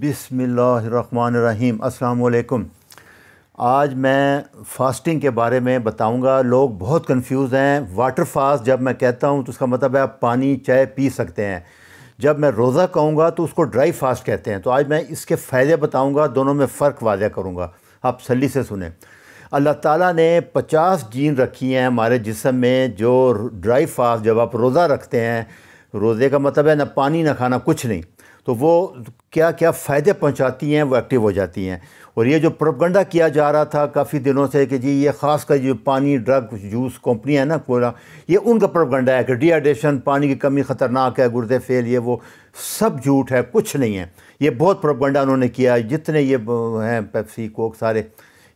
बिसमीम अस्सलाम आज मैं फ़ास्टिंग के बारे में बताऊंगा लोग बहुत कंफ्यूज हैं वाटर फास्ट जब मैं कहता हूं तो उसका मतलब है आप पानी चाय पी सकते हैं जब मैं रोज़ा कहूंगा तो उसको ड्राई फास्ट कहते हैं तो आज मैं इसके फ़ायदे बताऊंगा दोनों में फ़र्क वाजह करूंगा आप सली से सुने अल्लाह ताला ने 50 जीन रखी हैं हमारे जिसम में जो ड्राई फास्ट जब आप रोज़ा रखते हैं रोज़े का मतलब है ना पानी ना खाना कुछ नहीं तो वो क्या क्या फ़ायदे पहुंचाती हैं वो एक्टिव हो जाती हैं और ये जो प्रोपगंडा किया जा रहा था काफ़ी दिनों से कि जी ये ख़ास कर जो पानी ड्रग जूस कंपनी है ना कोला ये उनका प्रोपगंडा है कि डिहाइड्रेशन पानी की कमी ख़तरनाक है गुर्दे फेल ये वो सब झूठ है कुछ नहीं है ये बहुत प्रोपगंडा उन्होंने किया जितने ये हैं पेप्सी कोक सारे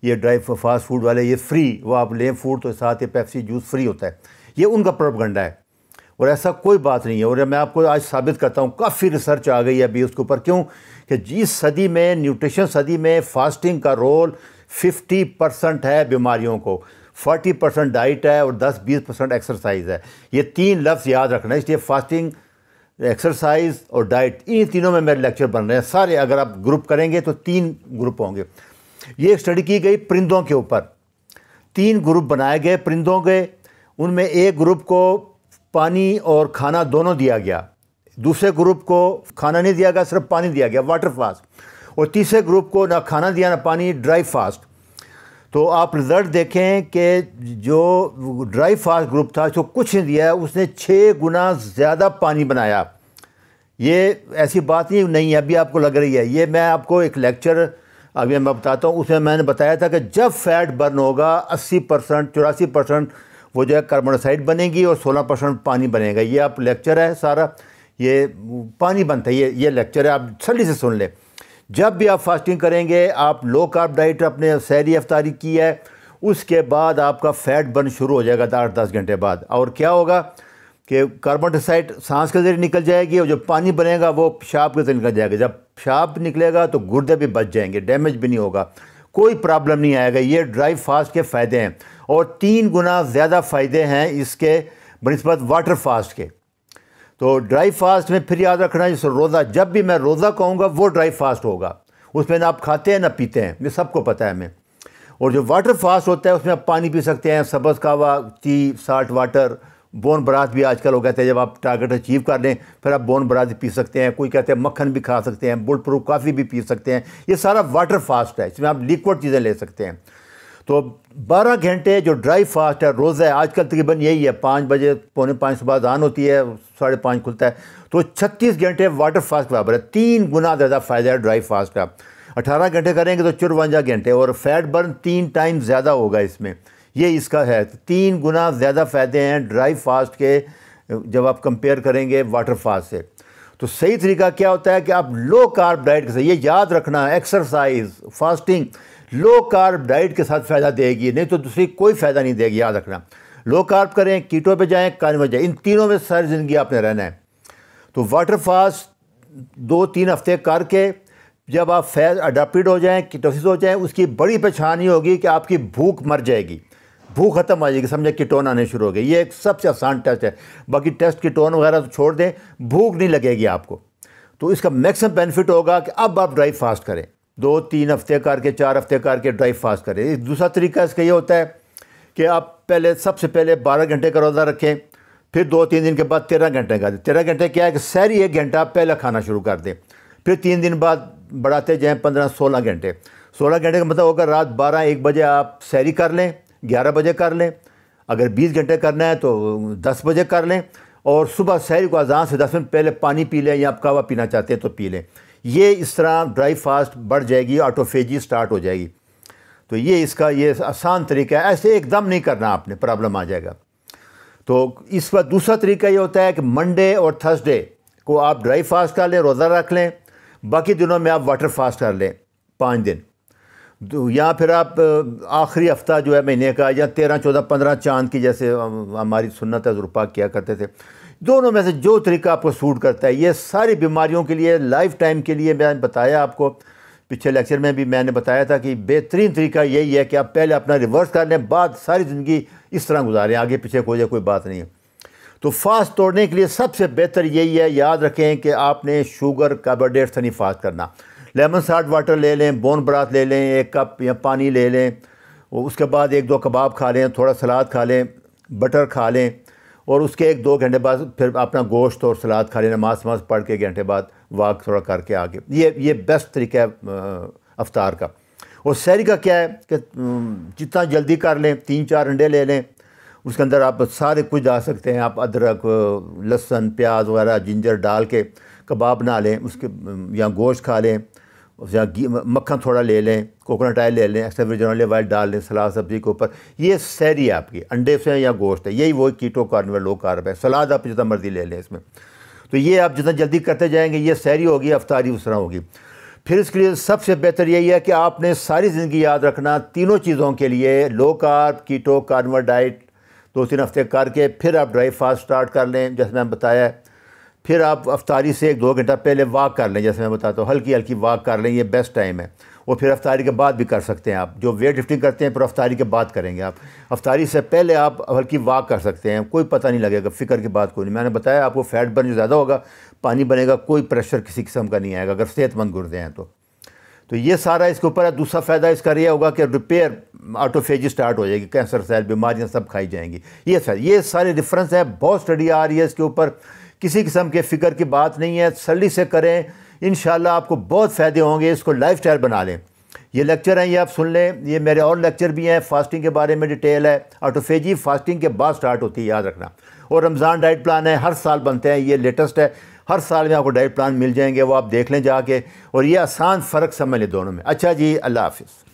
ये ड्राई फास्ट फूड वाले ये फ्री वो आप लें फूड तो साथ ही पेप्सी जूस फ्री होता है ये उनका प्रोपगंडा है और ऐसा कोई बात नहीं है और मैं आपको आज साबित करता हूँ काफ़ी रिसर्च आ गई है अभी उसके ऊपर क्यों कि जिस सदी में न्यूट्रिशन सदी में फास्टिंग का रोल 50 परसेंट है बीमारियों को 40 परसेंट डाइट है और 10-20 परसेंट एक्सरसाइज है ये तीन लफ्ज़ याद रखना है इसलिए फास्टिंग एक्सरसाइज और डाइट इन तीनों में मेरे लेक्चर बन रहे हैं सारे अगर आप ग्रुप करेंगे तो तीन ग्रुप होंगे ये स्टडी की गई परिंदों के ऊपर तीन ग्रुप बनाए गए परिंदों के उनमें एक ग्रुप को पानी और खाना दोनों दिया गया दूसरे ग्रुप को खाना नहीं दिया गया सिर्फ पानी दिया गया वाटर फास्ट और तीसरे ग्रुप को ना खाना दिया ना पानी ड्राई फास्ट तो आप रिज़ल्ट देखें कि जो ड्राई फास्ट ग्रुप था जो कुछ नहीं दिया उसने छः गुना ज़्यादा पानी बनाया ये ऐसी बात नहीं नहीं अभी आपको लग रही है ये मैं आपको एक लेक्चर अभी मैं बताता हूँ उसमें मैंने बताया था कि जब फैट बर्न होगा 80 परसेंट चौरासी परसेंट वो जो है कार्बन डाइऑक्साइड बनेगी और सोलह परसेंट पानी बनेगा ये आप लेक्चर है सारा ये पानी बनता है ये ये लेक्चर है आप सली से सुन लें जब भी आप फास्टिंग करेंगे आप लो कार्ब डाइट अपने सैरी अफ्तारी की है उसके बाद आपका फैट बर्न शुरू हो जाएगा आठ दस घंटे बाद और क्या होगा कि कार्बन डाइऑक्साइड सांस के ज़रिए निकल जाएगी और जो पानी बनेगा वो पेशाब के ज़रिए निकल जाएगा जब पेशाब निकलेगा तो गुर्दे भी बच जाएंगे डैमेज भी नहीं होगा कोई प्रॉब्लम नहीं आएगा ये ड्राई फास्ट के फ़ायदे हैं और तीन गुना ज़्यादा फ़ायदे हैं इसके बनस्बत वाटर फास्ट के तो ड्राई फास्ट में फिर याद रखना जैसे रोज़ा जब भी मैं रोज़ा कहूँगा वो ड्राई फास्ट होगा उसमें ना आप खाते हैं ना पीते हैं ये सबको पता है हमें और जो वाटर फास्ट होता है उसमें आप पानी पी सकते हैं सबज कावा टी साल्ट वाटर बोन बरात भी आजकल हो कहते हैं जब आप टारगेट अचीव कर लें फिर आप बोन बरात पी सकते हैं कोई कहते हैं मक्खन भी खा सकते हैं बुल प्रूफ काफ़ी भी पी सकते हैं ये सारा वाटर फास्ट है इसमें आप लिक्विड चीज़ें ले सकते हैं तो 12 घंटे जो ड्राई फास्ट है रोज़ है आजकल तकरीबन यही है पाँच बजे पौने पाँच सुबह आन होती है साढ़े पाँच खुलता है तो छत्तीस घंटे वाटर फास्ट बराबर है तीन गुना ज़्यादा फ़ायदा है ड्राई फास्ट का अठारह घंटे करेंगे तो चौवंजा घंटे और फैट बर्न तीन टाइम ज़्यादा होगा इसमें ये इसका है तो तीन गुना ज़्यादा फ़ायदे हैं ड्राई फास्ट के जब आप कंपेयर करेंगे वाटर फास्ट से तो सही तरीका क्या होता है कि आप लो कार्ब डाइट के साथ ये याद रखना exercise fasting low carb diet के साथ फ़ायदा देगी नहीं तो दूसरी कोई फ़ायदा नहीं देगी याद रखना लो कार्ब करें कीटो पे जाएं कार्निवल में जाएँ इन तीनों में सारी ज़िंदगी आपने रहना है तो वाटर फास्ट दो तीन हफ्ते करके जब आप फैज अडाप्टिड हो जाएँ कीटोसिस हो जाएँ उसकी बड़ी परेशानी होगी कि आपकी भूख मर जाएगी भूख ख़त्म आ जाएगी समझे कीटोन आने शुरू हो गए ये एक सबसे आसान टेस्ट है बाकी टेस्ट कीटोन वगैरह तो छोड़ दें भूख नहीं लगेगी आपको तो इसका मैक्सिमम बेनिफिट होगा कि अब आप ड्राई फास्ट करें दो तीन हफ्ते करके चार हफ्ते करके ड्राई फास्ट करें दूसरा तरीका इसका ये होता है कि आप पहले सबसे पहले बारह घंटे का रोज़ा रखें फिर दो तीन दिन के बाद तेरह घंटे का तेरह घंटे क्या है कि सारी एक घंटा आप पहला खाना शुरू कर दें फिर तीन दिन बाद बढ़ाते जाएँ पंद्रह सोलह घंटे सोलह घंटे का मतलब होगा रात बारह एक बजे आप सैरी कर लें ग्यारह बजे कर लें अगर बीस घंटे करना है तो दस बजे कर लें और सुबह शहर को अजान से दस मिनट पहले पानी पी लें या आप कहवा पीना चाहते हैं तो पी लें ये इस तरह ड्राई फास्ट बढ़ जाएगी ऑटोफेजी स्टार्ट हो जाएगी तो ये इसका ये आसान तरीका है ऐसे एकदम नहीं करना आपने प्रॉब्लम आ जाएगा तो इस पर दूसरा तरीका ये होता है कि मंडे और थर्सडे को आप ड्राई फास्ट कर लें रोज़ा रख लें बाकी दिनों में आप वाटर फास्ट कर लें पाँच दिन तो या फिर आप आखिरी हफ़्ता जो है महीने का या तेरह चौदह पंद्रह चांद की जैसे हमारी सुन्नत रुपा किया करते थे दोनों में से जो तरीका आपको सूट करता है ये सारी बीमारियों के लिए लाइफ टाइम के लिए मैंने बताया आपको पिछले लेक्चर में भी मैंने बताया था कि बेहतरीन तरीका यही है कि आप पहले अपना रिवर्स कर लें बाद सारी ज़िंदगी इस तरह गुजारें आगे पीछे खोजे कोई बात नहीं है तो फास्ट तोड़ने के लिए सबसे बेहतर यही है याद रखें कि आपने शुगर कार्बोडेट से नहीं फास्ट करना लेमन साल्ट वाटर ले लें बोन ब्राथ ले लें एक कप या पानी ले लें और उसके बाद एक दो कबाब खा लें थोड़ा सलाद खा लें बटर खा लें और उसके एक दो घंटे बाद फिर अपना गोश्त और सलाद खा लें नमाज नमाज पढ़ के घंटे बाद वाक थोड़ा करके आगे ये ये बेस्ट तरीका है अफ्तार का और सैरी का क्या है कि जितना जल्दी कर लें तीन चार अंडे ले लें उसके अंदर आप सारे कुछ डाल सकते हैं आप अदरक लहसन प्याज वगैरह जिंजर डाल के कबाब बना लें उसके या गोश्त खा लें या मक्खन थोड़ा ले लें कोकोनट आयल ले लें एक्स्ट्रा वर्जिन ऑयल डाल लें सलाद सब्ज़ी के ऊपर ये सैरी आपकी अंडे से या गोश्त है यही वो कीटो कार्निवल लो कार्ब है सलाद आप जितना मर्ज़ी ले लें इसमें तो ये आप जितना जल्दी करते जाएंगे ये सैरी होगी अफ्तारी उस तरह होगी फिर इसके लिए सबसे बेहतर यही है कि आपने सारी ज़िंदगी याद रखना तीनों चीज़ों के लिए लो कार्ब कीटो कार्नवर डाइट दो तीन हफ्ते करके फिर आप ड्राई फास्ट स्टार्ट कर लें जैसे मैंने बताया फिर आप अफ्तारी से एक दो घंटा पहले वॉक कर लें जैसे मैं बताता हूँ हल्की हल्की वॉक कर लें ये बेस्ट टाइम है और फिर अफ्तारी के बाद भी कर सकते हैं आप जो वेट लिफ्टिंग करते हैं फिर अफ्तारी के बाद करेंगे आप अफ्तारी से पहले आप हल्की वाक कर सकते हैं कोई पता नहीं लगेगा फ़िक्र की बात कोई नहीं मैंने बताया आपको फ़ैट बर्न ज़्यादा होगा पानी बनेगा कोई प्रेशर किसी किस्म का नहीं आएगा अगर सेहतमंद गुर्दे हैं तो तो ये सारा इसके ऊपर है दूसरा फ़ायदा इसका यह होगा कि रिपेयर ऑटोफेजी स्टार्ट हो जाएगी कैंसर सेल बीमारियाँ सब खाई जाएंगी ये सर ये सारे डिफरेंस है बहुत स्टडी आ रही है इसके ऊपर किसी किस्म के फ़िक्र की बात नहीं है सर्दी से करें इन आपको बहुत फ़ायदे होंगे इसको लाइफ स्टाइल बना लें ये लेक्चर हैं ये आप सुन लें ये मेरे और लेक्चर भी हैं फास्टिंग के बारे में डिटेल है ऑटोफेजी फास्टिंग के बाद स्टार्ट होती है याद रखना और रमज़ान डाइट प्लान है हर साल बनते हैं ये लेटेस्ट है हर साल में आपको डाइट प्लान मिल जाएंगे वो आप देख लें जाके और ये आसान फ़र्क समझ लें दोनों में अच्छा जी अल्लाह हाफिज़